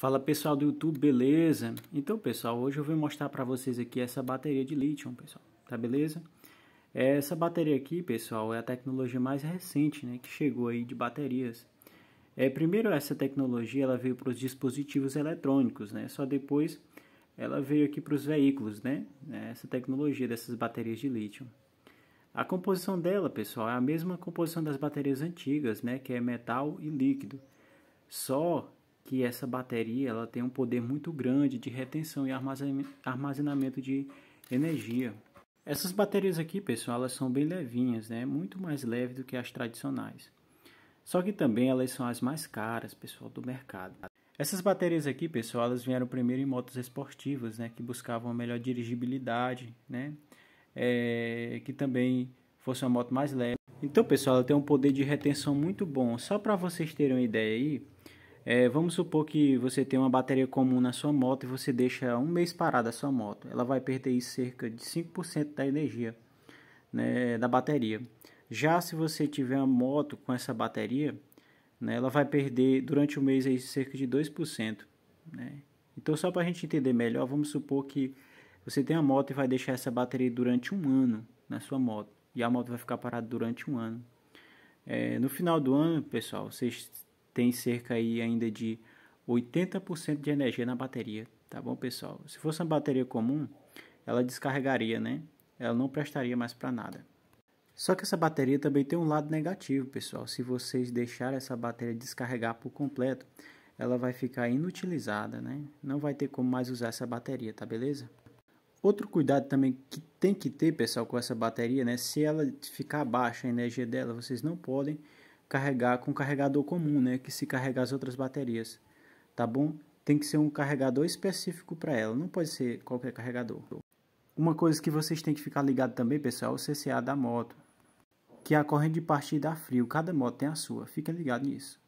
Fala pessoal do YouTube, beleza? Então pessoal, hoje eu vou mostrar para vocês aqui essa bateria de lítio, pessoal, tá beleza? Essa bateria aqui, pessoal, é a tecnologia mais recente, né, que chegou aí de baterias. É, primeiro essa tecnologia ela veio para os dispositivos eletrônicos, né? Só depois ela veio aqui para os veículos, né, né? Essa tecnologia dessas baterias de lítio. A composição dela, pessoal, é a mesma composição das baterias antigas, né? Que é metal e líquido. Só que essa bateria ela tem um poder muito grande de retenção e armazenamento de energia. Essas baterias aqui, pessoal, elas são bem levinhas, né? Muito mais leve do que as tradicionais. Só que também elas são as mais caras, pessoal, do mercado. Essas baterias aqui, pessoal, elas vieram primeiro em motos esportivas, né? Que buscavam a melhor dirigibilidade, né? É, que também fosse uma moto mais leve. Então, pessoal, ela tem um poder de retenção muito bom. Só para vocês terem uma ideia aí, é, vamos supor que você tem uma bateria comum na sua moto e você deixa um mês parada a sua moto. Ela vai perder cerca de 5% da energia né, da bateria. Já se você tiver uma moto com essa bateria, né, ela vai perder durante o mês aí, cerca de 2%. Né? Então, só para a gente entender melhor, vamos supor que você tem uma moto e vai deixar essa bateria durante um ano na sua moto. E a moto vai ficar parada durante um ano. É, no final do ano, pessoal, vocês tem cerca aí ainda de 80% de energia na bateria, tá bom, pessoal? Se fosse uma bateria comum, ela descarregaria, né? Ela não prestaria mais para nada. Só que essa bateria também tem um lado negativo, pessoal. Se vocês deixarem essa bateria descarregar por completo, ela vai ficar inutilizada, né? Não vai ter como mais usar essa bateria, tá beleza? Outro cuidado também que tem que ter, pessoal, com essa bateria, né? Se ela ficar baixa a energia dela, vocês não podem carregar com carregador comum, né, que se carrega as outras baterias, tá bom? Tem que ser um carregador específico para ela, não pode ser qualquer carregador. Uma coisa que vocês têm que ficar ligado também, pessoal, é o CCA da moto, que é a corrente de partida a frio. Cada moto tem a sua, fica ligado nisso.